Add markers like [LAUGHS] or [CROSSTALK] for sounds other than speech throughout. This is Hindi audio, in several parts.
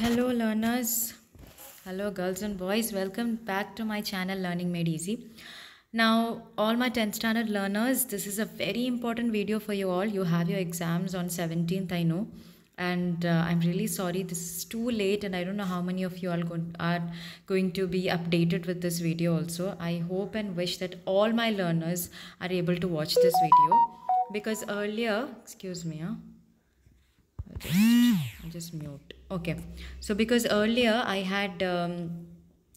hello learners hello girls and boys welcome back to my channel learning made easy now all my 10th standard learners this is a very important video for you all you have your exams on 17th i know and uh, i'm really sorry this is too late and i don't know how many of you all are going to be updated with this video also i hope and wish that all my learners are able to watch this video because earlier excuse me huh? just, i just mute. Okay. So because earlier I had um,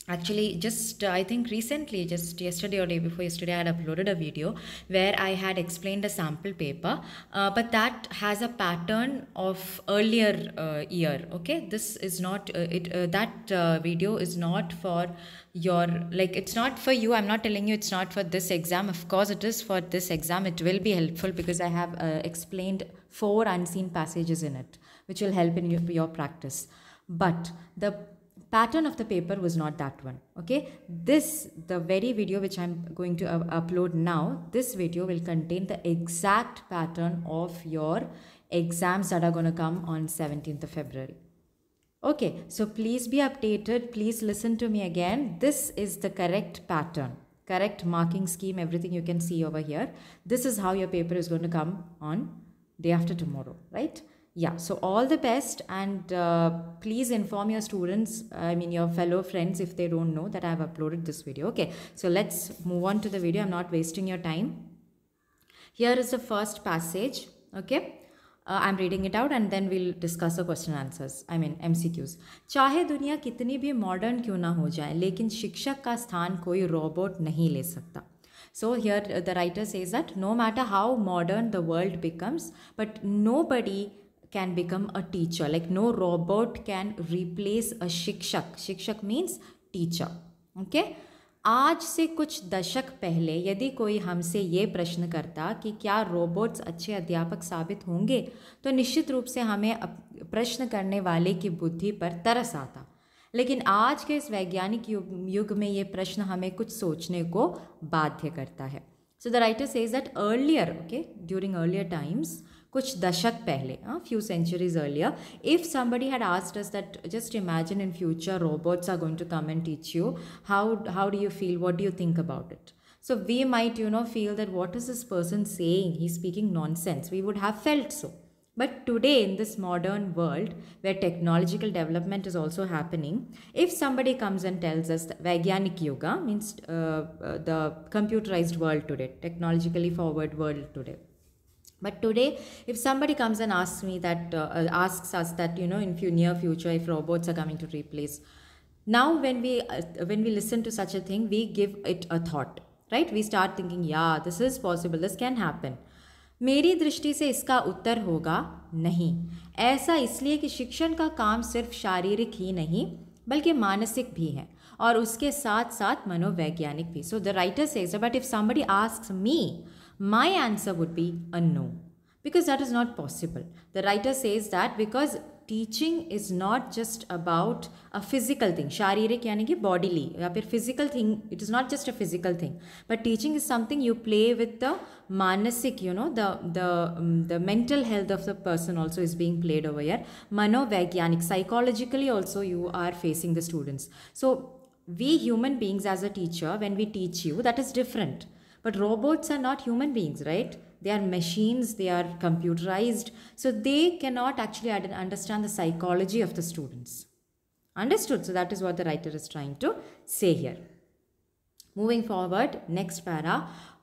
actually just uh, i think recently just yesterday or day before yesterday i had uploaded a video where i had explained a sample paper uh, but that has a pattern of earlier uh, year okay this is not uh, it uh, that uh, video is not for your like it's not for you i'm not telling you it's not for this exam of course it is for this exam it will be helpful because i have explained four unseen passages in it, which will help in your, your practice. But the pattern of the paper was not that one okay this the very video which i'm going to uh, upload now this video will contain the exact pattern of your exams that are going to come on 17th of february okay so please be updated please listen to me again this is the correct pattern correct marking scheme everything you can see over here this is how your paper is going to come on day after tomorrow right yeah so all the best and uh, please inform your students i mean your fellow friends if they don't know that i have uploaded this video okay so let's move on to the video i'm not wasting your time here is the first passage okay uh, I'm reading it out and then we'll discuss the question answers. I mean MCQs. चाहे दुनिया कितनी भी modern क्यों ना हो जाए लेकिन शिक्षक का स्थान कोई robot नहीं ले सकता So here the writer says that no matter how modern the world becomes, but nobody can become a teacher. Like no robot can replace a shikshak. Shikshak means teacher. Okay. आज से कुछ दशक पहले यदि कोई हमसे ये प्रश्न करता कि क्या रोबोट्स अच्छे अध्यापक साबित होंगे तो निश्चित रूप से हमें प्रश्न करने वाले की बुद्धि पर तरस आता लेकिन आज के इस वैज्ञानिक युग युग में ये प्रश्न हमें कुछ सोचने को बाध्य करता है so the writer says that earlier okay during earlier times कुछ दशक पहले few centuries earlier if somebody had asked us that just imagine in future robots are going to come and teach you how how do you feel what do you think about it so we might you know feel that what is this person saying he speaking nonsense we would have felt so But today, in this modern world where technological development is also happening, if somebody comes and tells us that Vaigyanik Yoga means uh, uh, the computerized world today, technologically forward world today. But today, if somebody comes and asks me that, uh, uh asks us that, you know, in few, near future, if robots are coming to replace, now when we uh, when we listen to such a thing, we give it a thought, right? We start thinking, yeah, this is possible, this can happen मेरी दृष्टि से इसका उत्तर होगा नहीं ऐसा इसलिए कि शिक्षण का काम सिर्फ शारीरिक ही नहीं बल्कि मानसिक भी है और उसके साथ साथ मनोवैज्ञानिक भी so the writer says but if somebody ask me my answer would be a no because that is not possible the writer says that because teaching is not just about a physical thing शारीरिक यानी कि बॉडीली या फिर physical thing it is not just a physical thing but teaching is something you play with the मानसिक you know the the mental health of the person also is being played over your मनोवैज्ञानिक psychologically also you are facing the students so we human beings as a teacher when we teach you that is different but robots are not human beings right they are machines they are computerized so they cannot actually understand the psychology of the students understood so that is what the writer is trying to say here moving forward next para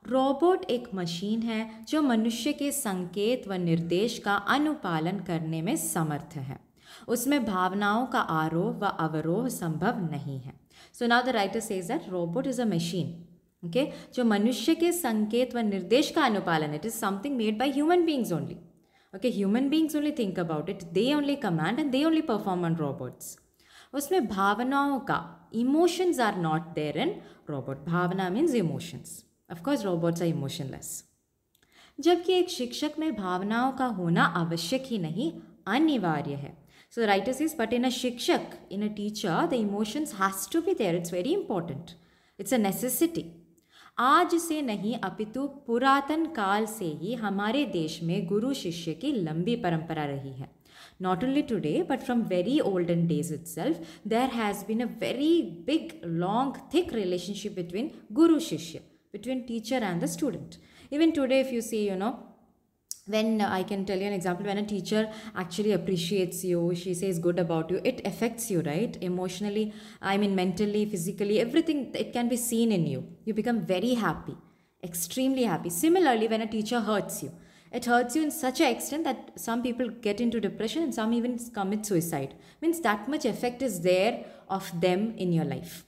robot एक मशीन है जो मनुष्य के संकेत व निर्देश का अनुपालन करने में समर्थ है उसमें भावनाओं का आरोह व अवरोह संभव नहीं है so now the writer says that robot is a machine okay जो मनुष्य के संकेत व निर्देश का अनुपालन it is something made by human beings only okay human beings only think about it they only command and they only perform on robots उसमें भावनाओं का emotions are not there in robot भावना means emotions of course robots are emotionless जबकि एक शिक्षक में भावनाओं का होना आवश्यक ही नहीं अनिवार्य है so writers is but in a शिक्षक in a teacher the emotions has to be there it's very important it's a necessity आज से नहीं अपितु पुरातन काल से ही हमारे देश में गुरु शिष्य की लंबी परंपरा रही है not only today but from very olden days itself there has been a very big long thick relationship between guru shishya between teacher and the student even today if you see you know when i can tell you an example when a teacher actually appreciates you she says good about you it affects you right emotionally i mean mentally physically everything it can be seen in you you become very happy extremely happy similarly when a teacher hurts you it hurts you in such an extent that some people get into depression and some even commit suicide means that much effect is there of them in your life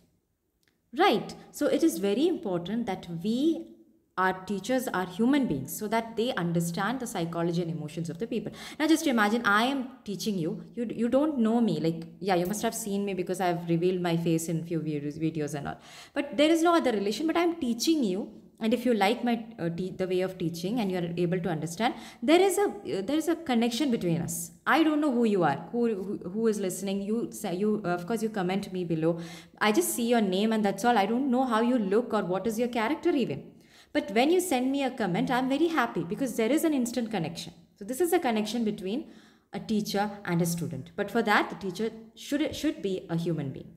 right so it is very important that we our teachers are human beings so that they understand the psychology and emotions of the people now just imagine i am teaching you you you don't know me like yeah you must have seen me because i have revealed my face in few videos, videos and all but there is no other relation but i am teaching you and if you like my uh, the way of teaching and you are able to understand there is a uh, there is a connection between us i don't know who you are who who, who is listening you say you uh, of course you comment me below i just see your name and that's all i don't know how you look or what is your character even but when you send me a comment, I'm very happy because there is an instant connection. So this is a connection between a teacher and a student. But for that, the teacher should, should be a human being.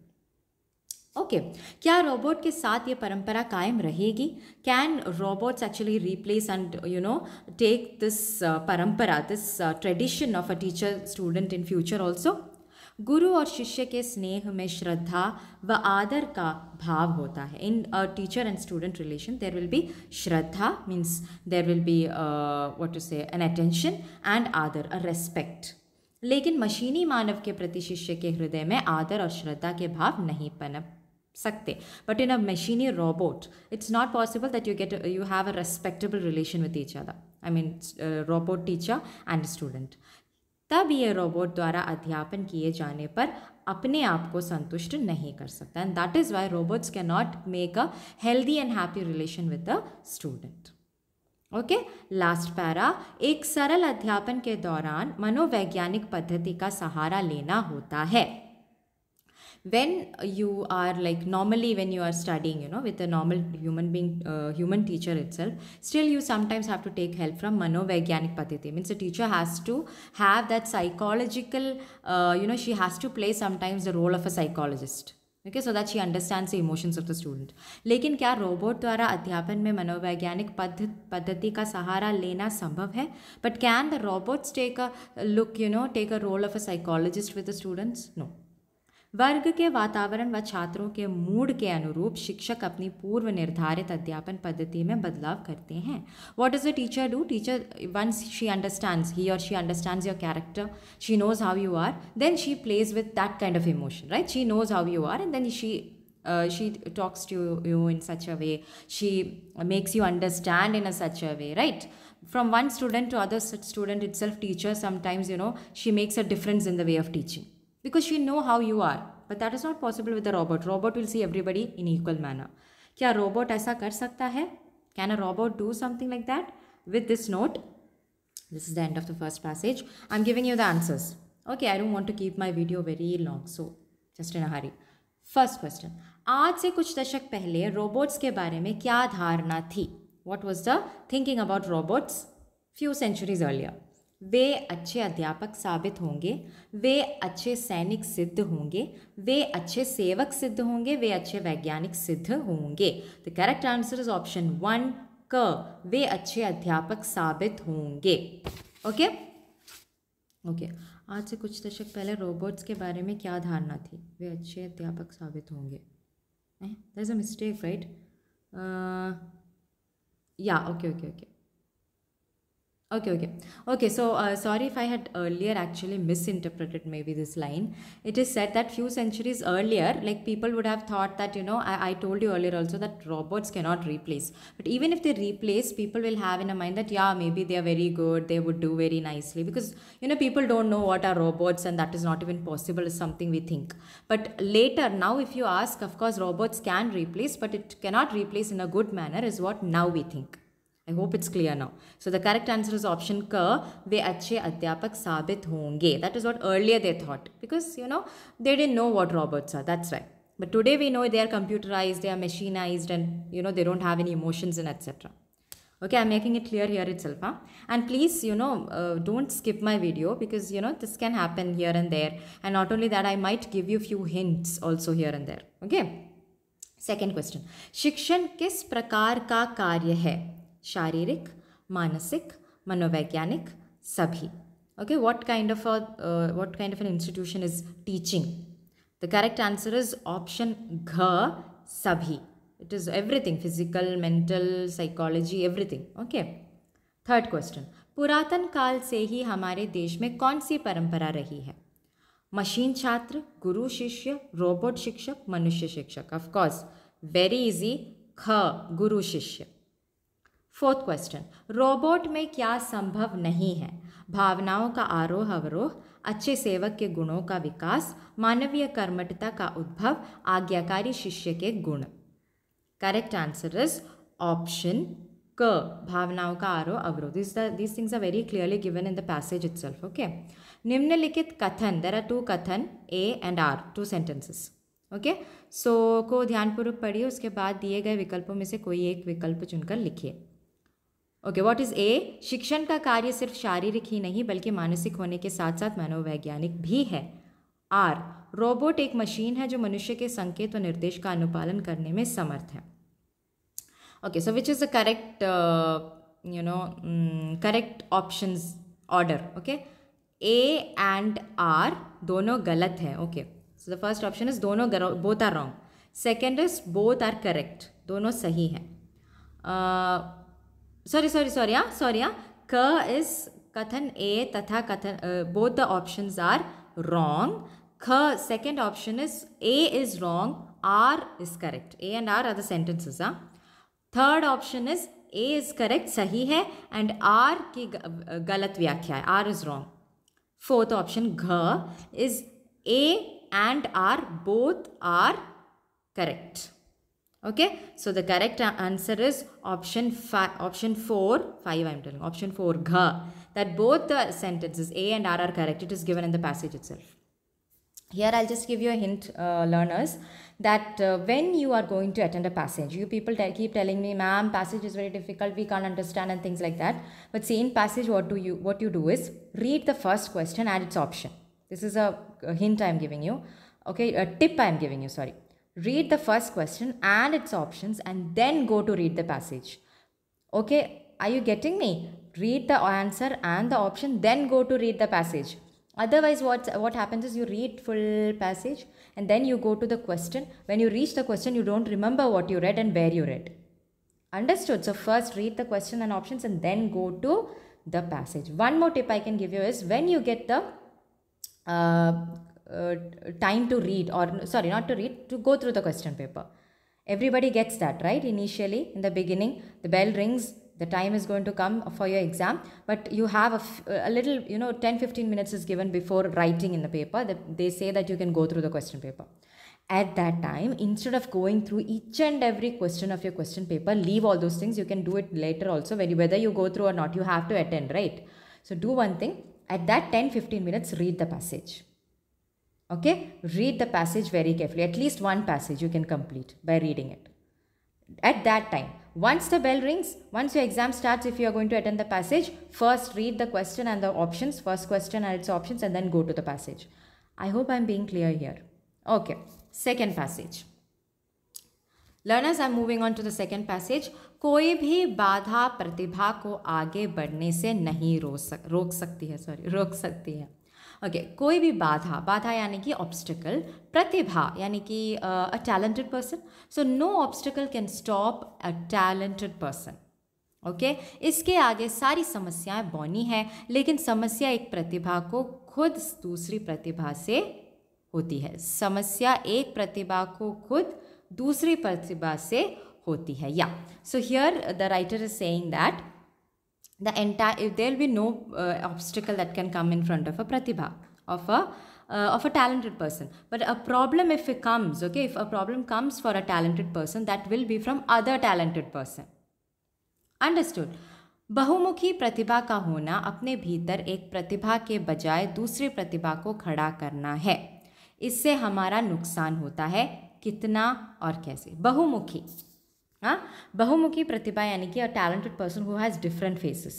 okay. क्या रोबोट के साथ ये परंपरा कायम रहेगी can robots actually replace and you know take this परंपरा this tradition of a teacher-student in future also? गुरु और शिष्य के स्नेह में श्रद्धा व आदर का भाव होता है in teacher and student relation there will be श्रद्धा means there will be what to say an attention and आदर अ रेस्पेक्ट लेकिन मशीनी मानव के प्रति शिष्य के हृदय में आदर और श्रद्धा के भाव नहीं पनप सकते बट इन अ मशीनी robot it's not possible that you get you have a respectable relation with each other I mean robot teacher and student तब ये रोबोट द्वारा अध्यापन किए जाने पर अपने आप को संतुष्ट नहीं कर सकता and that is why robots can not make a healthy and happy relation with a student okay last para एक सरल अध्यापन के दौरान मनोवैज्ञानिक पद्धति का सहारा लेना होता है when you are like normally when you are studying you know with a normal human being uh, human teacher itself still you sometimes have to take help from manovagyanik patiti means the teacher has to have that psychological uh, you know she has to play sometimes the role of a psychologist Okay, so that she understands the emotions of the student. लेकिन क्या रोबोट द्वारा अध्यापन में मनोवैज्ञानिक पद्धति पद्धति का सहारा लेना संभव है but can the robots take a look you know take a role of a psychologist with वर्ग के वातावरण व वा छात्रों के मूड के अनुरूप शिक्षक अपनी पूर्व निर्धारित अध्यापन पद्धति में बदलाव करते हैं what is a teacher do teacher once she understand he और she understand your character she knows how you are then she plays with that kind of emotion right she knows how you are and then she she talks to you in such a way she makes you understand in a such a way right from one student to other student itself teacher sometimes you know she makes a difference in the way of teaching because you know how you are but that is not possible with a robot robot will see everybody in equal manner क्या रॉबोट ऐसा कर सकता है can a robot do something like that with this note this is the end of the first passage I am giving you the answers okay I don't want to keep my video very long so just in hurry first question आज से कुछ दशक पहले रोबोट्स के बारे में क्या धारणा थी what was the thinking about robots few centuries earlier वे अच्छे अध्यापक साबित होंगे वे अच्छे सैनिक सिद्ध होंगे वे अच्छे सेवक सिद्ध होंगे वे अच्छे वैज्ञानिक सिद्ध होंगे the correct answer is option one क वे अच्छे अध्यापक साबित होंगे ओके ओके आज से कुछ दशक पहले रोबोट्स के बारे में क्या धारणा थी वे अच्छे अध्यापक साबित होंगे that is a mistake right या okay okay okay Okay, okay. Okay, so uh, sorry if I had earlier actually misinterpreted maybe this line. It is said that few centuries earlier, like people would have thought that, you know, I, I told you earlier also that robots cannot replace. But even if they replace, people will have in a mind that, yeah, maybe they are very good, they would do very nicely. Because, you know, people don't know what are robots and that is not even possible is something we think. But later, now if you ask, of course, robots can replace, but it cannot replace in a good manner is what now we think. I hope it's clear now so the correct answer is option क वे अच्छे अध्यापक साबित होंगे that is what earlier they thought because you know they didn't know what robots are that's right but today we know they are computerise they are machinise and you know they don't have any emotions in etcetera okay I am making it clear here itself and please you know don't skip my video because you know this can happen here and there and not only that I might give you few hints also here and there okay second question शिक्षण किस प्रकार का कार्य है शारीरिक मानसिक मनोवैज्ञानिक सभी okay what kind of what kind of an institution is teaching the correct answer is option घ सभी it is everything physical mental psychology everything okay third question पुरातन काल से ही हमारे देश में कौन सी परंपरा रही है मशीन छात्र गुरु शिष्य रोबोट शिक्षक मनुष्य शिक्षक ऑफकोर्स वेरी इजी ख गुरु शिष्य फोर्थ क्वेश्चन रोबोट में क्या संभव नहीं है भावनाओं का आरोह अवरोह अच्छे सेवक के गुणों का विकास मानवीय कर्मठता का उद्भव आज्ञाकारी शिष्य के गुण करेक्ट आंसर इज ऑप्शन क भावनाओं का आरोह अवरोह this these things are very clearly given in the passage it okay निम्नलिखित कथन देर आर टू कथन A and R two sentences okay so को ध्यानपूर्वक पढ़िए उसके बाद दिए गए विकल्पों में से कोई एक विकल्प चुनकर लिखिए ओके व्हाट इज़ ए शिक्षण का कार्य सिर्फ शारीरिक ही नहीं बल्कि मानसिक होने के साथ साथ मनोवैज्ञानिक भी है आर रोबोट एक मशीन है जो मनुष्य के संकेत और निर्देश का अनुपालन करने में समर्थ है okay so which is the correct you know correct option order okay A and R दोनों गलत हैं okay so the first option is दोनों both are wrong second is both are correct दोनों सही हैं uh, सॉरी सॉरी सॉरी या सॉरी या क इज कथन ए तथा कथन both the option are wrong ख second option is A is wrong R is correct A and are other sentences हाँ third option is A is correct सही है एंड आर की गलत व्याख्या है R is wrong fourth option घ is A and R both are correct okay so the correct answer is option 5 option 4 5 i'm telling option 4 ga that both the sentences a and r are correct it is given in the passage itself here i'll just give you a hint uh, learners that uh, when you are going to attend a passage you people keep telling me ma'am passage is very difficult we can't understand and things like that but see in passage what do you what you do is read the first question and its option this is a, a hint i'm giving you okay a tip i'm giving you sorry read the first question and its options and then go to read the passage. Okay, are you getting me? Read the answer and the option, then go to read the passage. Otherwise, what, what happens is you read full passage and then you go to the question. When you reach the question, you don't remember what you read and where you read. Understood? So, first read the question and options and then go to the passage. One more tip I can give you is when you get the uh, uh, time to read or sorry not to read to go through the question paper everybody gets that right initially in the beginning the bell rings the time is going to come for your exam but you have a, little you know 10 15 minutes is given before writing in the paper they say that you can go through the question paper at that time instead of going through each and every question of your question paper leave all those things you can do it later also when you, whether you go through or not you have to attend right so do one thing at that 10 15 minutes read the passage Okay, read the passage very carefully. At least one passage you can complete by reading it. At that time, once the bell rings, once your exam starts, if you are going to attend the passage, first read the question and the options, first question and its options, and then go to the passage. I hope I'm being clear here. Okay, second passage. am moving on to the second passage. कोई भी बाधा प्रतिभा को आगे बढ़ने से नहीं रोक सक रोक सकती है सॉरी रोक सकती है ओके okay, कोई भी बाधा बाधा यानी कि ऑब्स्टिकल प्रतिभा यानी कि a talented person so no obstacle can stop a talented person okay इसके आगे सारी समस्याएं बौनी हैं लेकिन समस्या एक प्रतिभा को खुद दूसरी प्रतिभा से होती है समस्या एक प्रतिभा को खुद दूसरी प्रतिभा से होती है या so here the writer is saying that the entire if there will be no uh, obstacle that can come in front of a pratibha of a uh, of a talented person but a problem if it comes okay if a problem comes for a talented person that will be from other talented person understood बहुमुखी प्रतिभा का होना अपने भीतर एक प्रतिभा के बजाय दूसरी प्रतिभा को खड़ा करना है इससे हमारा नुकसान होता है कितना और कैसे बहुमुखी हाँ बहुमुखी प्रतिभा यानी कि a talented person who has different faces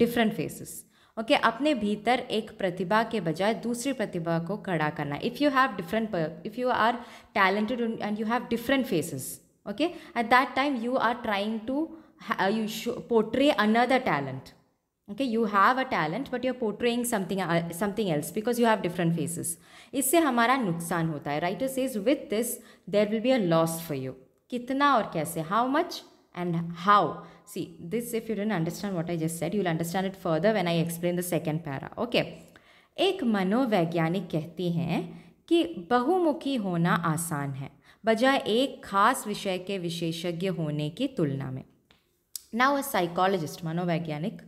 different faces okay अपने भीतर एक प्रतिभा के बजाय दूसरी प्रतिभा को खड़ा करना if you have different if you are talented and you have different faces okay at that time you are trying to you portray another talent okay you have a talent but you are something something something else because you have different faces इससे हमारा नुकसान होता है writer says with this there will be a loss for you कितना और कैसे how much and how see this if you don't understand what I just said you'll understand it further when I explain the second para okay एक मनोवैज्ञानिक कहती हैं कि बहुमुखी होना आसान है बजाय एक खास विषय के विशेषज्ञ होने की तुलना में नाउ अ साइकोलॉजिस्ट मनोवैज्ञानिक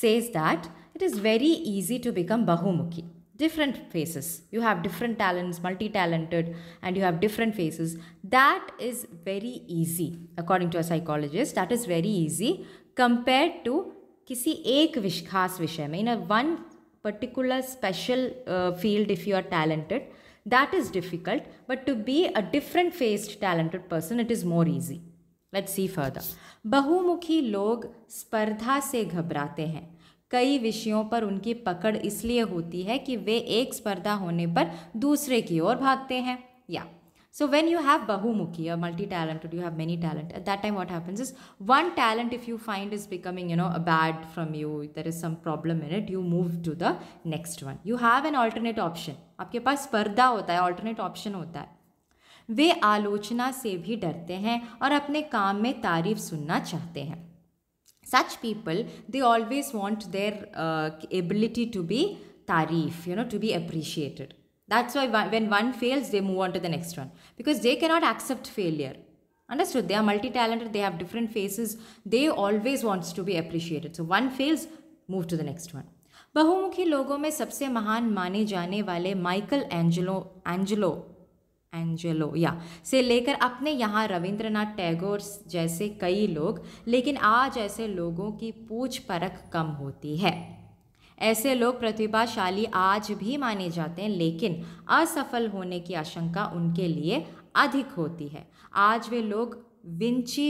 says that it is very easy to become बहुमुखी different faces. You have different talents, multi talented, and you have different faces. That is very easy, according to a psychologist. That is very easy compared to किसी एक विश खास विषय में in a one particular special uh, field if you are talented that is difficult but to be a different faced talented person it is more easy let's see further bahumukhi log spardha se ghabrate hain कई विषयों पर उनकी पकड़ इसलिए होती है कि वे एक स्पर्धा होने पर दूसरे की ओर भागते हैं या सो वेन यू हैव बहुमुखी और multi talented you have many talent at that time what happens is one talent if you find is becoming you know a bad from you there is some problem in it you move to the next one you have an alternate option आपके पास स्पर्धा होता है ऑल्टरनेट ऑप्शन होता है वे आलोचना से भी डरते हैं और अपने काम में तारीफ सुनना चाहते हैं Such people, they always want their uh, ability to be tarif, you know, to be appreciated. That's why when one fails, they move on to the next one because they cannot accept failure. Understood? They are multi-talented. They have different faces. They always wants to be appreciated. So one fails, move to the next one. बहुमुखी लोगों में सबसे महान माने जाने वाले माइकल एंजलो एंजलो एंजेलो या से लेकर अपने यहाँ रविंद्रनाथ टैगोर जैसे कई लोग लेकिन आज ऐसे लोगों की पूछ परख कम होती है ऐसे लोग प्रतिभाशाली आज भी माने जाते हैं लेकिन असफल होने की आशंका उनके लिए अधिक होती है आज वे लोग विंची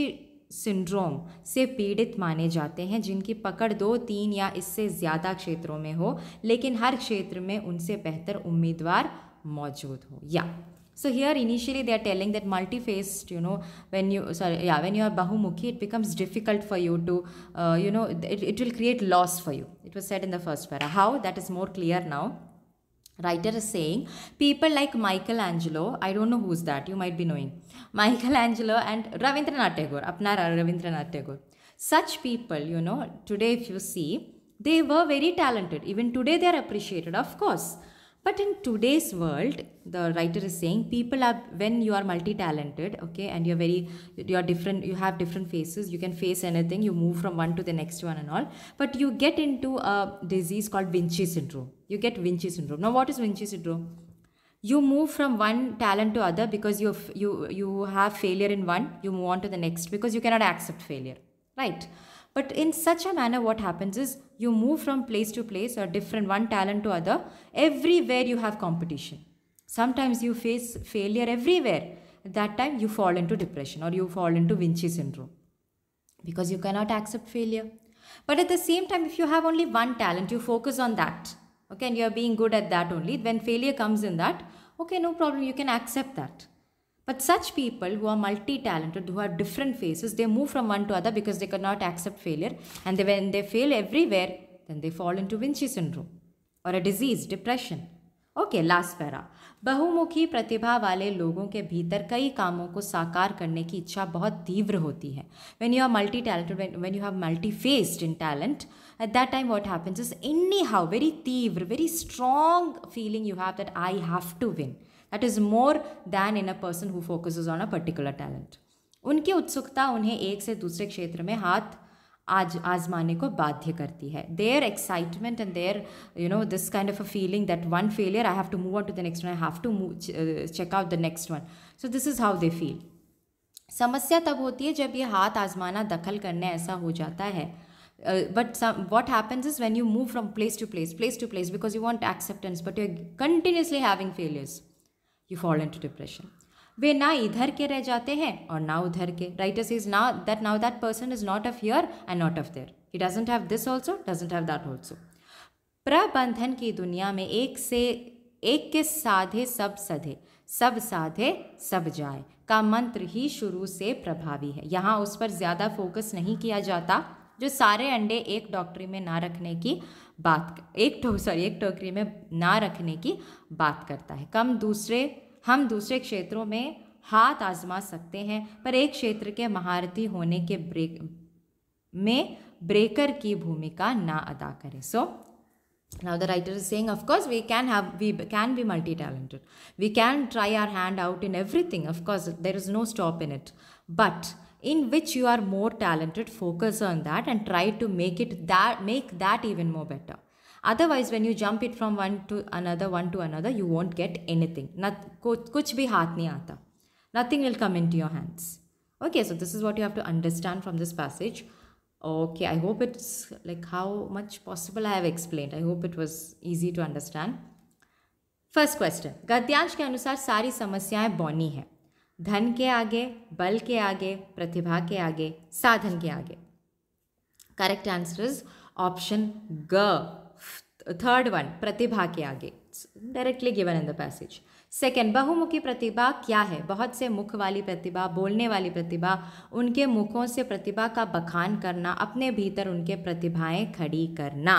सिंड्रोम से पीड़ित माने जाते हैं जिनकी पकड़ दो तीन या इससे ज़्यादा क्षेत्रों में हो लेकिन हर क्षेत्र में उनसे बेहतर उम्मीदवार मौजूद हो या So here initially they are telling that multifaced, you know, when you sorry, yeah, when you are bahumukhi, it becomes difficult for you to, uh, you know, it, it will create loss for you. It was said in the first para. How that is more clear now. Writer is saying people like Michelangelo, I don't know who's that, you might be knowing. Michelangelo and Ravindranath Tagore, Apnara Ravindranath Tagore. Such people, you know, today if you see, they were very talented. Even today they are appreciated, of course but in today's world the writer is saying people are when you are multi-talented okay and you're very you're different you have different faces you can face anything you move from one to the next one and all but you get into a disease called vinci syndrome you get vinci syndrome now what is vinci syndrome you move from one talent to other because you you you have failure in one you move on to the next because you cannot accept failure right but in such a manner, what happens is you move from place to place or different one talent to other. Everywhere you have competition. Sometimes you face failure everywhere. At that time, you fall into depression or you fall into Vinci syndrome because you cannot accept failure. But at the same time, if you have only one talent, you focus on that. Okay, and you are being good at that only. When failure comes in that, okay, no problem, you can accept that. But such people who are multi-talented, who have different faces, they move from one to other because they cannot accept failure. And they, when they fail everywhere, then they fall into Vinci syndrome or a disease, depression. Okay, last para. बहुमुखी प्रतिभा वाले लोगों के भीतर कई कामों को साकार करने की इच्छा बहुत तीव्र होती है when you are multi talented when you have multi faced in talent at that time what happens is anyhow very तीव्र very strong feeling you have that I have to win that is more than in a person who focuses on a particular talent उनकी उत्सुकता उन्हें एक से दूसरे क्षेत्र में हाथ आज आजमाने को बाध्य करती है their excitement and there you know this kind of a feeling that one failure I have to move on to the next one I have to check out the next one so this is how they feel समस्या तब होती है जब ये हाथ आजमाना दखल करने ऐसा हो जाता है but what happens is when you move from place to place place to place because you want acceptance but you are continuously having failures you fall in to depression वे ना इधर के रह जाते हैं और ना उधर के राइटर्स इज ना that now that person is not of here and not of there he doesn't have this also doesn't have that also प्रबंधन की दुनिया में एक से एक के साधे सब सधे सब साधे सब जाए का मंत्र ही शुरू से प्रभावी है यहाँ उस पर ज़्यादा फोकस नहीं किया जाता जो सारे अंडे एक डॉक्टरी में ना रखने की बात एक सॉरी एक टोकरी में ना रखने की बात करता है कम दूसरे हम दूसरे क्षेत्रों में हाथ आजमा सकते हैं पर एक क्षेत्र के महारथी होने के ब्रेक में ब्रेकर की भूमिका ना अदा करें so now the writer is saying of course we can have we can be multi talented we can try our hand out in everything of course there is no stop in it but in which you are more talented focus on that and try to make it that make that even more better otherwise when you jump it from one to another one to another you won't get anything Not, nothing will come into your hands okay so this is what you have to understand from this passage okay i hope it's like how much possible i have explained i hope it was easy to understand first question गद्यांश के अनुसार सारी समस्याएं बौनी है धन के आगे बल के आगे प्रतिभा के आगे साधन के आगे करेक्ट आंसर इज ऑप्शन ग थर्ड वन प्रतिभा के आगे directly given in the passage second बहुमुखी प्रतिभा क्या है बहुत से मुख वाली प्रतिभा बोलने वाली प्रतिभा उनके मुखों से प्रतिभा का बखान करना अपने भीतर उनके प्रतिभाएं खड़ी करना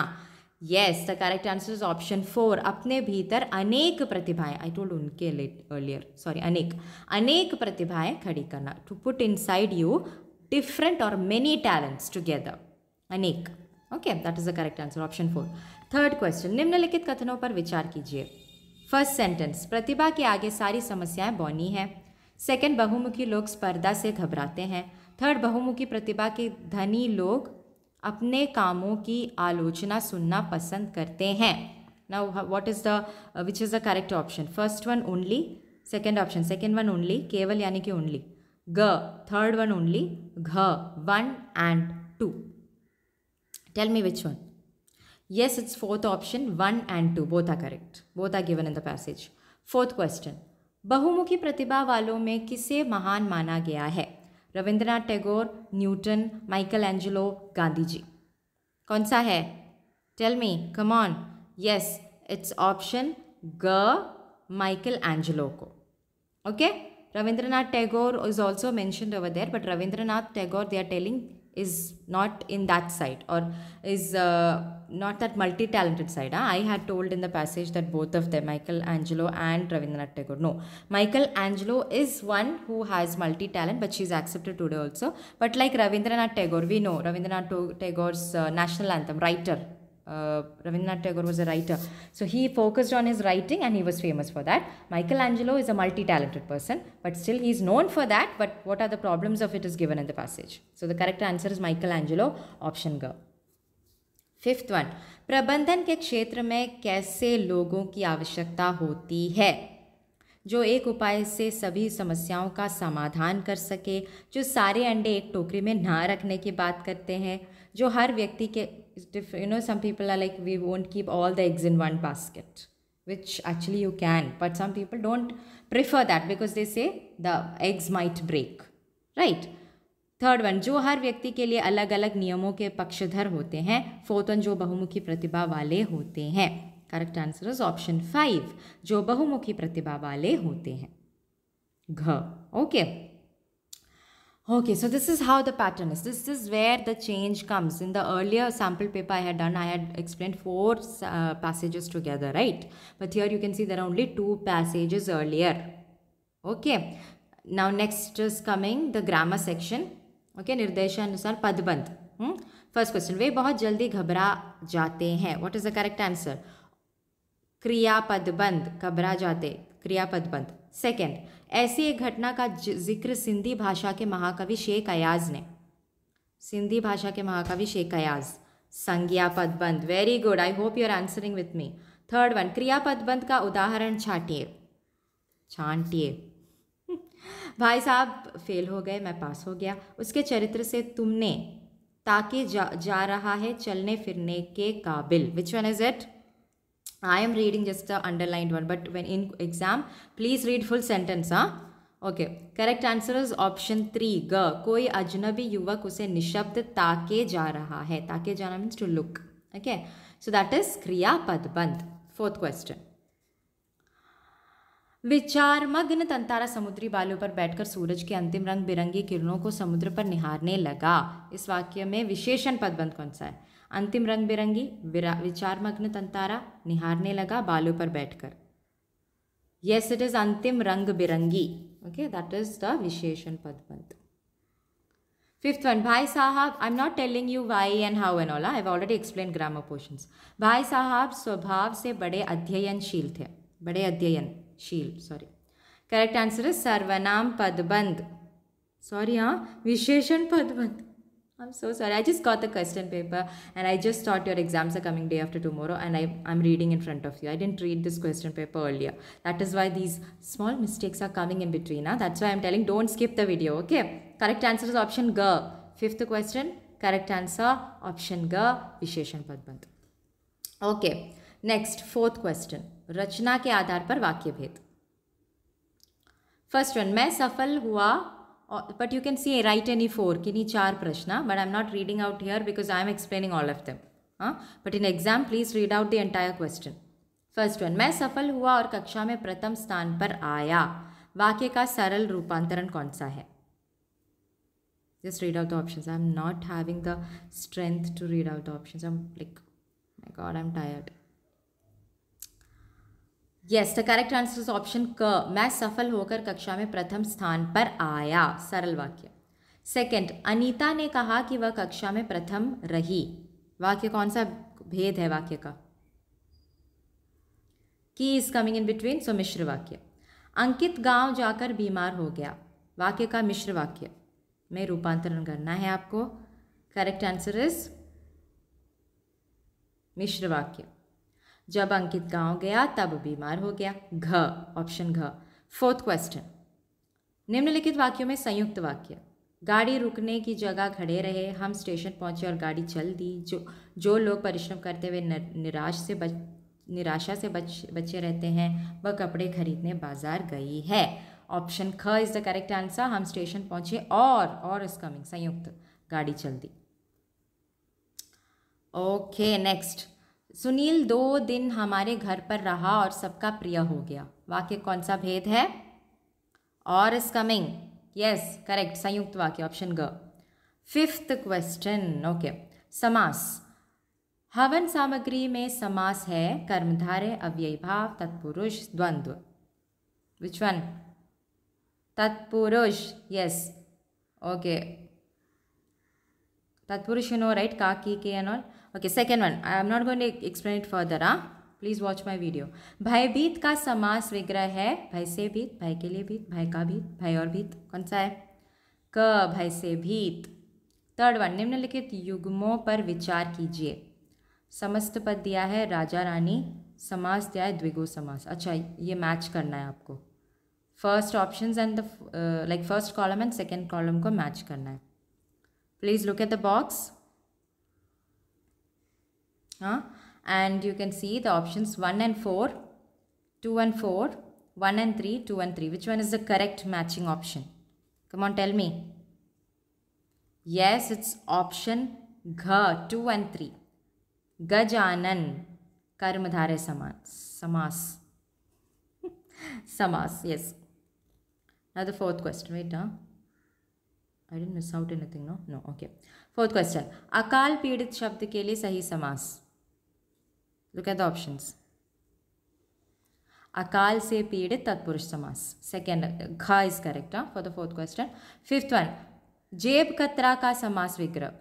yes the correct answer is option four अपने भीतर अनेक प्रतिभाएं आई टोल्ड उनके अर्लियर सॉरी अनेक अनेक प्रतिभाएं खड़ी करना to put in side you different और मेनी टैलेंट्स टुगेदर अनेक okay that is the correct answer option four third question निम्नलिखित कथनों पर विचार कीजिए फर्स्ट सेंटेंस प्रतिभा के आगे सारी समस्याएं बौनी हैं सेकेंड बहुमुखी लोग स्पर्धा से घबराते हैं थर्ड बहुमुखी प्रतिभा के धनी लोग अपने कामों की आलोचना सुनना पसंद करते हैं now what is the which is the correct option first one only second option second one only केवल यानी कि ओनली ग थर्ड वन ओनली घ one and two tell me which one yes it's fourth option one and two both are correct both are given in the passage fourth question बहुमुखी प्रतिभा वालों में किसे महान माना गया है Rabindranath Tagore Newton Michelangelo Gandhi जी कौन सा है tell me come on yes it's option ग माइकल एंजलो को okay Rabindranath Tagore is also mentioned over there but Rabindranath Tagore they are telling is not in that side or is uh, not that multi-talented side. Huh? I had told in the passage that both of them, Michael Angelo and Ravindranath Tagore. No, Michael Angelo is one who has multi-talent, but she's accepted today also. But like Ravindranath Tagore, we know Ravindranath Tagore's uh, national anthem, writer, Uh, Rabindranath Tagore was a writer. So he focused on his writing and he was famous for that. Michelangelo is a multi-talented person, but still he is known for that. But what are the problems of it is given in the passage. So the correct answer is Michelangelo, option G. Fifth one प्रबंधन के क्षेत्र में कैसे लोगों की आवश्यकता होती है जो एक उपाय से सभी समस्याओं का समाधान कर सके जो सारे अंडे एक टोकरी में ना रखने की बात करते हैं जो हर व्यक्ति के it's different you know some people are like we won't keep all the eggs in one basket which actually you can but some people don't prefer that because they say the eggs might break right third one जो हर व्यक्ति के लिए अलग अलग नियमों के पक्षधर होते हैं फोर्थ वन जो बहुमुखी प्रतिभा वाले होते हैं correct answer is option five जो बहुमुखी प्रतिभा वाले होते हैं घ okay okay. Okay, so this is how the pattern is. This is where the change comes. In the earlier sample paper I had done, I had explained four uh, passages together, right? But here you can see there are only two passages earlier. Okay, now next is coming the grammar section. Okay, Nirdeshanusar Padband. Hmm? First question, वे बहुत जल्दी घबरा जाते हैं What is the correct answer? क्रियापदबंध घबरा जाते क्रियापदबंध सेकेंड ऐसी एक घटना का जिक्र सिंधी भाषा के महाकवि शेख अयाज ने सिंधी भाषा के महाकवि शेख अयाज संज्ञा पदबंध very good I hope you are answering with me third one क्रिया पदबंध का उदाहरण छाटिए छांटिए भाई साहब फेल हो गए मैं पास हो गया उसके चरित्र से तुमने ताकि जा, जा रहा है चलने फिरने के काबिल which one is it I am reading just the underlined one but when in exam please read full sentence huh? Okay correct answer is option three ग कोई अजनबी युवक उसे निशब्द ताके जा रहा है ताके जाना means to look okay so that is क्रियापद बंद फोर्थ क्वेश्चन विचार मग्न तंतारा समुद्री बालों पर बैठकर सूरज के अंतिम रंग बिरंगी किरणों को समुद्र पर निहारने लगा इस वाक्य में विशेषण पद बंद कौन सा है अंतिम रंग बिरंगी विचारमग्न तंतारा निहारने लगा बालों पर बैठकर यस इट इज़ अंतिम रंग बिरंगी ओके दैट इज़ द विशेषण पदबंध भाई साहब I am not telling you why and how and all I have already explain grammar portion भाई साहब स्वभाव से बड़े अध्ययनशील थे बड़े अध्ययनशील सॉरी करेक्ट आंसर है सर्वनाम पदबंध सॉरी हाँ विशेषण पदबंध I'm so sorry. I just got the question paper and I just thought your exams are coming day after tomorrow and I, I'm reading in front of you. I didn't read this question paper earlier. That is why these small mistakes are coming in between. Huh? That's why I'm telling don't skip the video. Okay. Correct answer is option G. Fifth question. Correct answer option G. Visheshan Padband. Okay. Next. Fourth question. Rachna ke aadhar par वाक्य भेद First one. मैं सफल hua. But you can see right any four कि नहीं चार प्रश्न but I am not reading out here because I am explaining all of them but in exam please read out the entire question first one मैं सफल हुआ और कक्षा में प्रथम स्थान पर आया वाक्य का सरल रूपांतरण कौन सा है just read out the option I am not having the strength to read out the option I am tired yes the correct answer is option क मैं सफल होकर कक्षा में प्रथम स्थान पर आया सरल वाक्य सेकंड अनीता ने कहा कि वह कक्षा में प्रथम रही वाक्य कौन सा भेद है वाक्य का की is coming in between so मिश्र वाक्य अंकित गांव जाकर बीमार हो गया वाक्य का मिश्र वाक्य में रूपांतरण करना है आपको करेक्ट आंसर इज मिश्र वाक्य जब अंकित गांव गया तब बीमार हो गया घ ऑप्शन घ फोर्थ क्वेश्चन निम्नलिखित वाक्यों में संयुक्त वाक्य गाड़ी रुकने की जगह खड़े रहे हम स्टेशन पहुंचे और गाड़ी चल दी जो जो लोग परिश्रम करते हुए निराश से बच निराशा से बच बचे रहते हैं वह कपड़े खरीदने बाजार गई है ऑप्शन ख इज़ द करेक्ट आंसर हम स्टेशन पहुंचे और और इज कमिंग संयुक्त गाड़ी चल दी ओके नेक्स्ट सुनील दो दिन हमारे घर पर रहा और सबका प्रिय हो गया वाक्य कौन सा भेद है और इज कमिंग यस करेक्ट संयुक्त वाक्य ऑप्शन ग फिफ्थ क्वेश्चन ओके समास हवन सामग्री में समास है कर्मधारय अव्यय भाव तत्पुरुष द्वंद्व विच वन तत्पुरुष यस ओके तत्पुरुष नो राइट काकी के and all okay second one i am not going to explain it further ah huh? Please watch my video भयभीत का समास विग्रह है भय से भीत भय के लिए भीत भय का भीत भय और भीत कौन सा है क भय से भीत थर्ड वन निम्नलिखित युग्मों पर विचार कीजिए समस्त पद दिया है राजा रानी समास दिया है द्विगो समास अच्छा ये मैच करना है आपको first option and the like first column and second column को मैच करना है please look at the box And you can see the options 1 and 4, 2 and 4, 1 and 3, 2 and 3. Which one is the correct matching option? Come on, tell me. Yes, it's option Gha, 2 and 3. Gajanan, Karmadhare Samas. Samas. [LAUGHS] Samas, yes. Now the fourth question, wait, huh? I didn't miss out anything, no? No, okay. Fourth question. Akal पीड़ित शब्द के लिए सही समास लुक एट द ऑप्शन अकाल से पीड़ित तत्पुरुष समास सेकेंड घ is correct for the fourth question fifth one जेब कतरा का समास विग्रह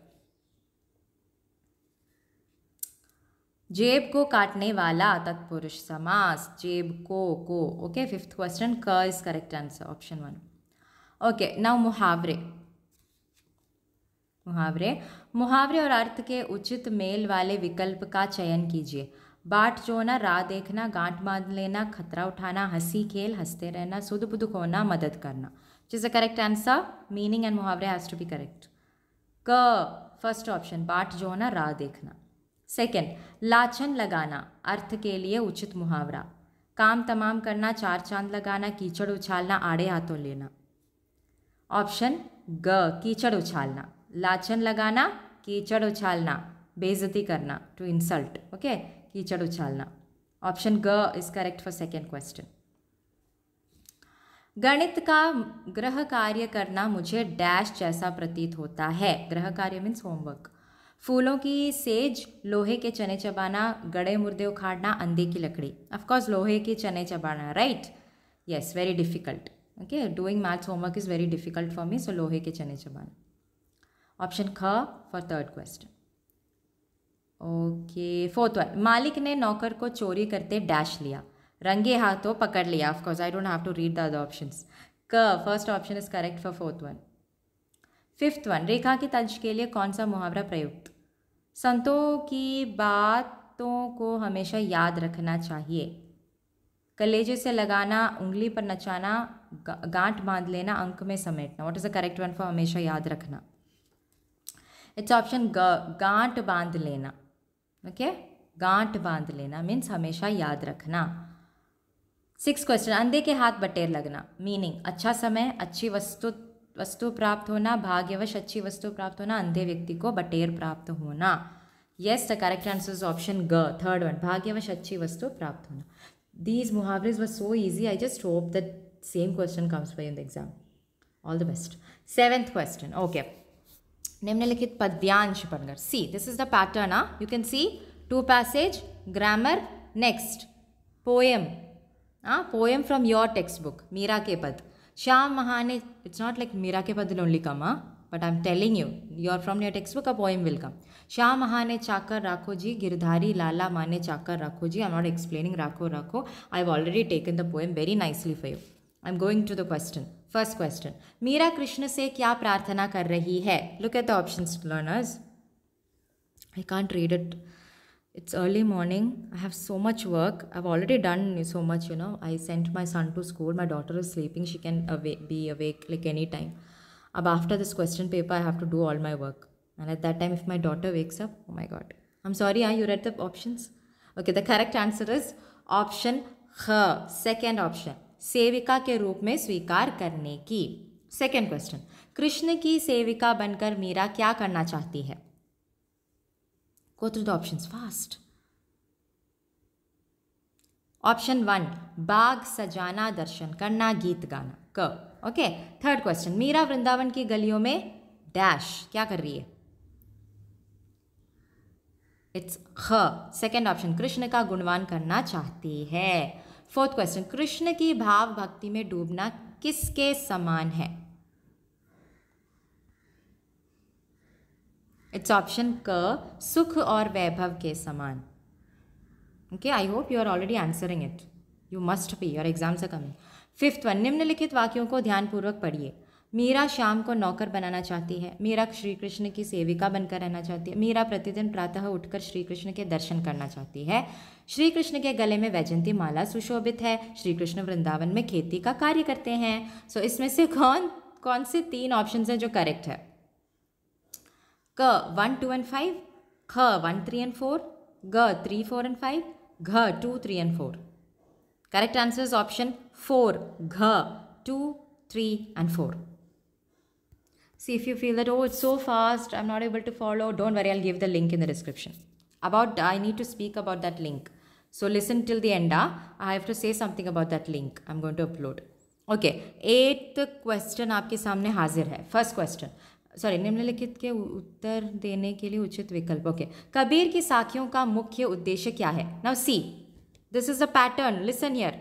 जेब को काटने वाला तत्पुरुष समास जेब को को ओके फिफ्थ क्वेश्चन क is correct answer option one okay now मुहावरे मुहावरे मुहावरे और अर्थ के उचित मेल वाले विकल्प का चयन कीजिए बाट जोना राह देखना गांठ बांध लेना खतरा उठाना हंसी खेल हंसते रहना सुध बुध होना मदद करना is the correct answer meaning and मुहावरे हैज़ टू बी करेक्ट क फर्स्ट ऑप्शन बाट जोना राह देखना सेकेंड लाछन लगाना अर्थ के लिए उचित मुहावरा काम तमाम करना चार चांद लगाना कीचड़ उछालना आड़े हाथों लेना ऑप्शन ग कीचड़ उछालना लाचन लगाना कीचड़ उछालना बेजती करना टू इंसल्ट ओके कीचड़ उछालना ऑप्शन ग is correct for second question गणित का ग्रह कार्य करना मुझे डैश जैसा प्रतीत होता है ग्रह कार्य मीन्स होमवर्क फूलों की सेज लोहे के चने चबाना गड़े मुर्दे उखाड़ना अंधे की लकड़ी ऑफकोर्स लोहे के चने चबाना right yes very difficult okay doing maths homework is very difficult for me so लोहे के चने चबाना ऑप्शन ख for third question okay fourth one मालिक ने नौकर को चोरी करते डैश लिया रंगे हाथों पकड़ लिया of course I don't have to read the other option क first option is correct for fourth one fifth one रेखा की तंज के लिए कौन सा मुहावरा प्रयुक्त संतों की बातों को हमेशा याद रखना चाहिए कलेजे से लगाना उंगली पर नचाना गांठ बांध लेना अंक में समेटना what is the correct one for हमेशा याद रखना इट्स ऑप्शन गांठ बांध लेना ओके गांठ बांध लेना मीन्स हमेशा याद रखना सिक्स क्वेश्चन अंधे के हाथ बटेर लगना मीनिंग अच्छा समय अच्छी वस्तु वस्तु प्राप्त होना भाग्यवश अच्छी वस्तु प्राप्त होना अंधे व्यक्ति को बटेर प्राप्त होना yes the correct answer is option ग थर्ड वन भाग्यवश अच्छी वस्तु प्राप्त होना दीज मुहावरेज was so easy I just hope that same question comes for in the exam all the best seventh question okay निम्नलिखित पद्यांश पढ़कर see this is the pattern ah you can see two passage grammar next poem ah poem from your textbook Meera के पद श्याम महाने इट्स नॉट लाइक मीरा के पद only come ah but I am telling you are from your textbook a poem will come Shyam महाने चाकर राखो जी गिरधारी लाला माने चाकर राखो जी आई एम नॉट एक्सप्लेनिंग राखो राखो I have already taken the poem very nicely for you I am going to the question First question. Meera Krishna से kya prarthana कर रही है Look at the options, learners. I can't read it. It's early morning. I have so much work. I've already done so much, you know. I sent my son to school. My daughter is sleeping. She can be awake like any time. Ab after this question paper, I have to do all my work. And at that time, if my daughter wakes up, oh my God. I'm sorry, are ah, you read the options? Okay, the correct answer is option H, second option. सेविका के रूप में स्वीकार करने की सेकेंड क्वेश्चन कृष्ण की सेविका बनकर मीरा क्या करना चाहती है go through the option first option one बाग सजाना दर्शन करना गीत गाना क okay third question Meera Vrindavan की गलियों में डैश क्या कर रही है इट्स ख सेकेंड ऑप्शन कृष्ण का गुणवान करना चाहती है फोर्थ क्वेश्चन कृष्ण की भाव भक्ति में डूबना किसके समान है इट्स ऑप्शन क सुख और वैभव के समान okay I hope you are already answering it you must be your exams are coming fifth one निम्नलिखित वाक्यों को ध्यानपूर्वक पढ़िए मीरा शाम को नौकर बनाना चाहती है मीरा श्री कृष्ण की सेविका बनकर रहना चाहती है मीरा प्रतिदिन प्रातः उठकर श्री कृष्ण के दर्शन करना चाहती है श्री कृष्ण के गले में वैजंती माला सुशोभित है श्री कृष्ण वृंदावन में खेती का कार्य करते हैं सो इसमें से कौन कौन से तीन ऑप्शन हैं जो करेक्ट है क वन टू एंड फाइव ख वन थ्री एंड फोर ग थ्री फोर एंड फाइव घ two three and four correct answer is option four घ two three and four See if you feel that, oh, it's so fast, I'm not able to follow, don't worry, I'll give the link in the description. About, I need to speak about that link. So listen till the end. Uh, I have to say something about that link. I'm going to upload. Okay eighth question आपके सामने हाजिर है फर्स्ट क्वेश्चन सॉरी निम्नलिखित के उत्तर देने के लिए उचित विकल्प ओके कबीर की साखियों का मुख्य उद्देश्य क्या है now see this is a pattern listen here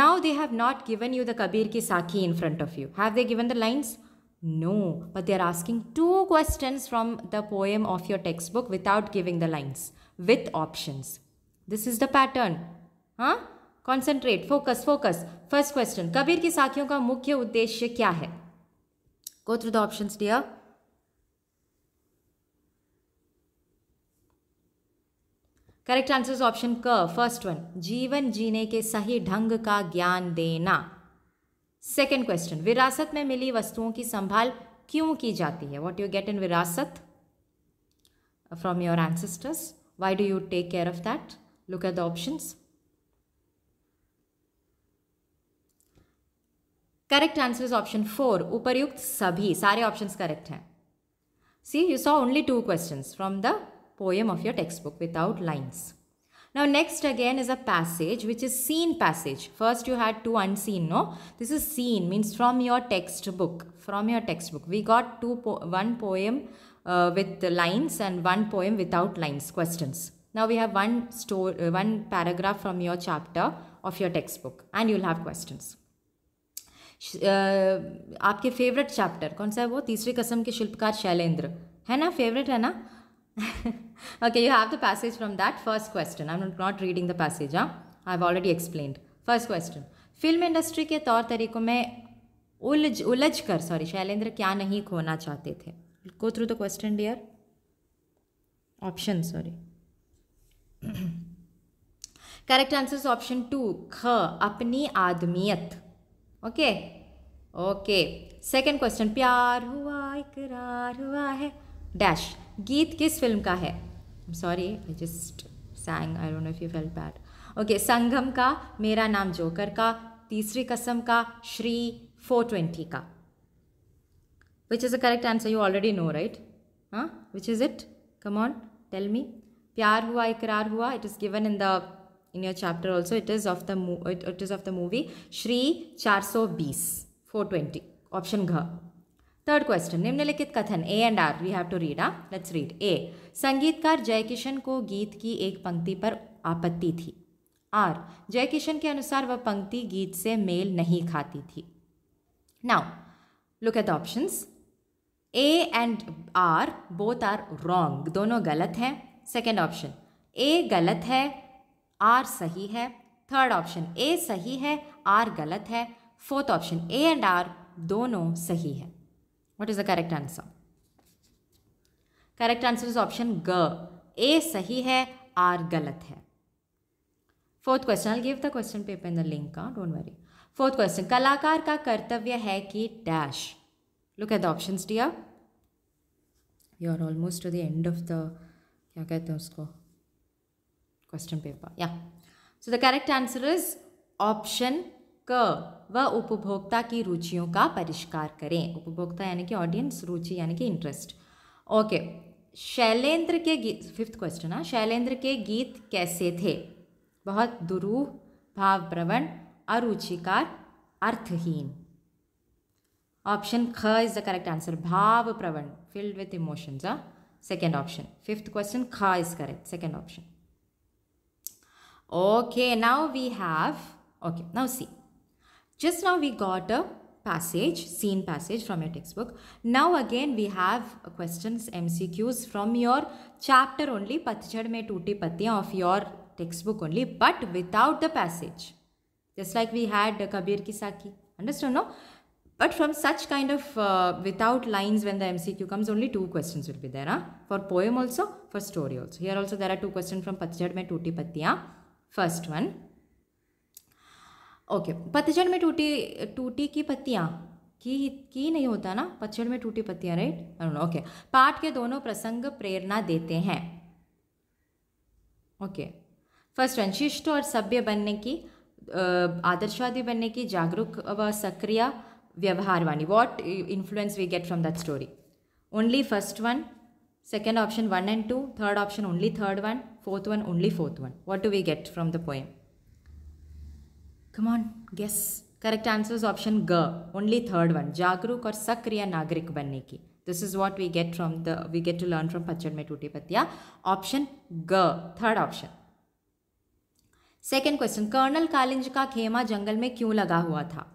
now they have not given you the Kabir की साखी in front of you have they given the lines No, but they are asking two questions from the poem of your textbook without giving the lines with options. This is the pattern. huh concentrate focus focus first question kabir ki sakhiyon ka mukhya uddeshya kya hai go through the options dear correct answer option क फर्स्ट वन जीवन जीने के सही ढंग का ज्ञान देना सेकेंड क्वेश्चन विरासत में मिली वस्तुओं की संभाल क्यों की जाती है वॉट यू गेट इन विरासत from your ancestors why do you take care of that look at the option correct answer is option four उपरयुक्त सभी सारे ऑप्शन करेक्ट हैं see you saw only two question from the poem of your textbook without lines Now next again is a passage which is seen passage. First you had two unseen, no? This is seen means from your textbook. From your textbook. We got two po one poem uh, with lines and one poem without lines, questions. Now we have one, store, uh, one paragraph from your chapter of your textbook and you'll have questions. Uh, आपके फेवरेट चैप्टर कौन सा है वो तीसरी कसम के शिल्पकार शैलेंद्र है ना फेवरेट है ना okay, you have the passage from that first question. I'm not reading the passage. Huh? I've already explained. First question. Film industry के तौर तरीकों में उलझ उलझ कर सॉरी शैलेंद्र क्या नहीं खोना चाहते थे go through the question dear option sorry correct answer is option two ख अपनी आदमियत ओके ओके सेकेंड क्वेश्चन प्यार हुआ इकरार हुआ है डैश गीत किस फिल्म का है sorry I just sang I don't know if you fell bad okay Sangam का मेरा नाम जोकर का तीसरी कसम का श्री फोर ट्वेंटी का which is a correct answer you already know right हाँ which is it come on tell me प्यार हुआ इकरार हुआ it is given in the in your chapter also it is of is it is of the movie Shri चार सौ बीस फोर ट्वेंटी ऑप्शन घ थर्ड क्वेश्चन निम्नलिखित कथन A and R we have to read आ लेट्स रीड ए संगीतकार जयकिशन को गीत की एक पंक्ति पर आपत्ति थी आर जयकिशन के अनुसार वह पंक्ति गीत से मेल नहीं खाती थी now look at options A and R both are wrong दोनों गलत हैं सेकेंड ऑप्शन ए गलत है आर सही है थर्ड ऑप्शन ए सही है आर गलत है fourth option A and R दोनों सही है What is the correct answer correct answer is option ग ए सही है आर गलत है fourth question I give the question paper in the link का डोंट वरी फोर्थ क्वेश्चन कलाकार का कर्तव्य है कि dash look at the option dear you are almost to the end of the क्या कहते हैं उसको क्वेश्चन पेपर या सो the correct answer is option क व उपभोक्ता की रुचियों का परिष्कार करें उपभोक्ता यानी कि ऑडियंस रुचि यानी कि इंटरेस्ट ओके शैलेंद्र के गीत फिफ्थ क्वेश्चन है शैलेंद्र के गीत कैसे थे बहुत दुरूह भावप्रवण अरुचिकार अर्थहीन ऑप्शन ख इज द करेक्ट आंसर भाव प्रवण फील्ड विथ इमोशंस हाँ सेकेंड ऑप्शन फिफ्थ क्वेश्चन ख is correct second option okay now we have okay now see Just now we got a passage, scene passage from your textbook. Now again we have questions, MCQs from your chapter only, Patchad mein tooti of your textbook only, but without the passage. Just like we had Kabir ki Saki. Understood, no? But from such kind of uh, without lines when the MCQ comes, only two questions will be there. Huh? For poem also, for story also. Here also there are two questions from Patchad mein tooti First one. Okay पतझड़ में टूटी टूटी की पत्तियाँ की की नहीं होता ना पतझड़ में टूटी पत्तियाँ राइट ओके पाठ के दोनों प्रसंग प्रेरणा देते हैं ओके फर्स्ट वन शिष्ट और सभ्य बनने की आदर्शवादी बनने की जागरूक व सक्रिय व्यवहार वाणी what influence we get from that story only first one second option one and two third option only third one fourth one only fourth one what do we get from the poem come on guess correct answer option ग ओनली थर्ड वन जागरूक और सक्रिय नागरिक बनने की this is what we get from the we get to learn from पच्चन में टूटी पतिया ऑप्शन ग third option second question colonel कालिंज का खेमा जंगल में क्यों लगा हुआ था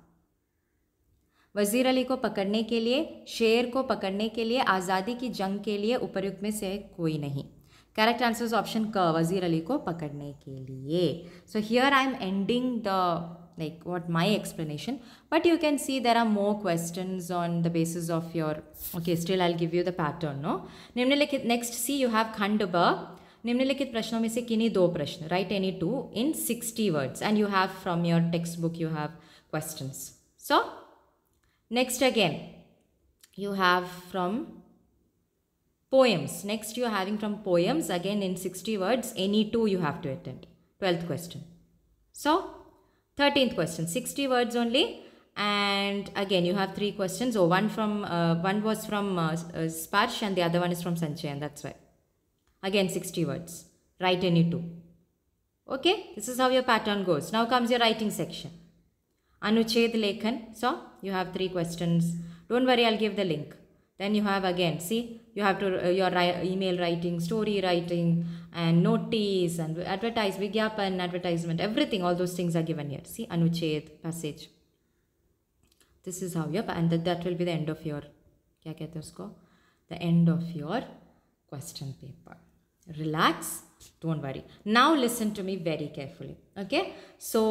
वजीर अली को पकड़ने के लिए शेर को पकड़ने के लिए आज़ादी की जंग के लिए उपयुक्त में से कोई नहीं correct answers option ka wazir ali ko pakadne ke liye so here i am ending the like what my explanation but you can see there are more questions on the basis of your okay still i'll give you the pattern no nimnalikhit next see you have khandaba nimnalikhit prashno mein se kini do prashna write any two in 60 words and you have from your textbook you have questions so next again you have from Poems. Next you are having from poems. Again in 60 words, any two you have to attend. 12th question. So, 13th question. 60 words only. And again you have three questions. Oh, one from, uh, one was from uh, uh, Sparsh and the other one is from And That's why. Again 60 words. Write any two. Okay, this is how your pattern goes. Now comes your writing section. Anuched Lekhan. So, you have three questions. Don't worry, I'll give the link. Then you have again, see, you have to uh, your email writing story writing and notice and advertise vigyapan advertisement everything all those things are given here see Anuchayed passage this is how you. and that, that will be the end of your kya kehte usko the end of your question paper relax don't worry now listen to me very carefully okay so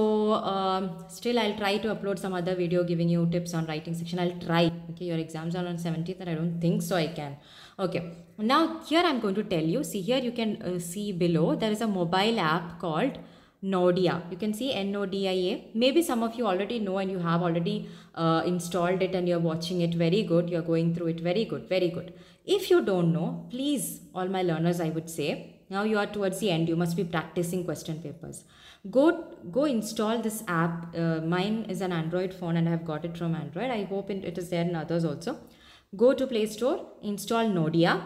um, still i'll try to upload some other video giving you tips on writing section i'll try okay your exams are on 17th and i don't think so i can Okay, now here I'm going to tell you, see here you can uh, see below, there is a mobile app called Nodia. You can see N-O-D-I-A. Maybe some of you already know and you have already uh, installed it and you're watching it very good. You're going through it very good, very good. If you don't know, please, all my learners, I would say, now you are towards the end, you must be practicing question papers. Go, go install this app. Uh, mine is an Android phone and I have got it from Android. I hope it is there in others also. Go to Play Store, install Nodia.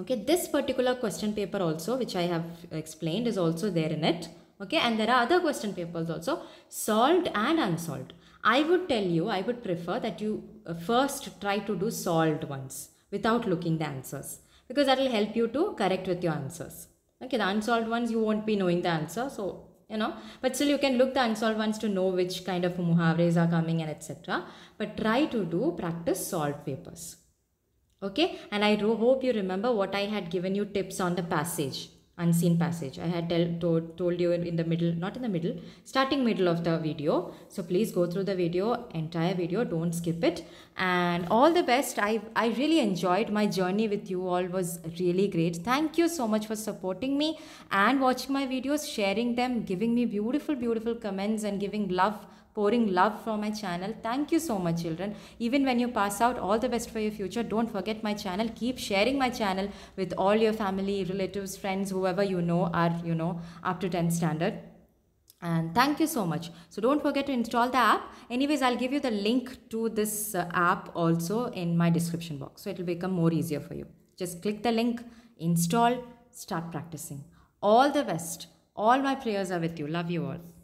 Okay, this particular question paper also, which I have explained, is also there in it. Okay, and there are other question papers also, solved and unsolved. I would tell you, I would prefer that you uh, first try to do solved ones without looking the answers because that will help you to correct with your answers. Okay, the unsolved ones you won't be knowing the answer. So you know but still you can look the unsolved ones to know which kind of muhavres are coming and etc but try to do practice solved papers okay and i hope you remember what i had given you tips on the passage unseen passage. I had tell, told, told you in the middle, not in the middle, starting middle of the video. So please go through the video, entire video, don't skip it. And all the best. I, I really enjoyed my journey with you all was really great. Thank you so much for supporting me and watching my videos, sharing them, giving me beautiful, beautiful comments and giving love pouring love for my channel. Thank you so much, children. Even when you pass out, all the best for your future. Don't forget my channel. Keep sharing my channel with all your family, relatives, friends, whoever you know are, you know, up to 10th standard and thank you so much so don't forget to install the app anyways i'll give you the link to this uh, app also in my description box so it will become more easier for you just click the link install start practicing all the best all my prayers are with you love you all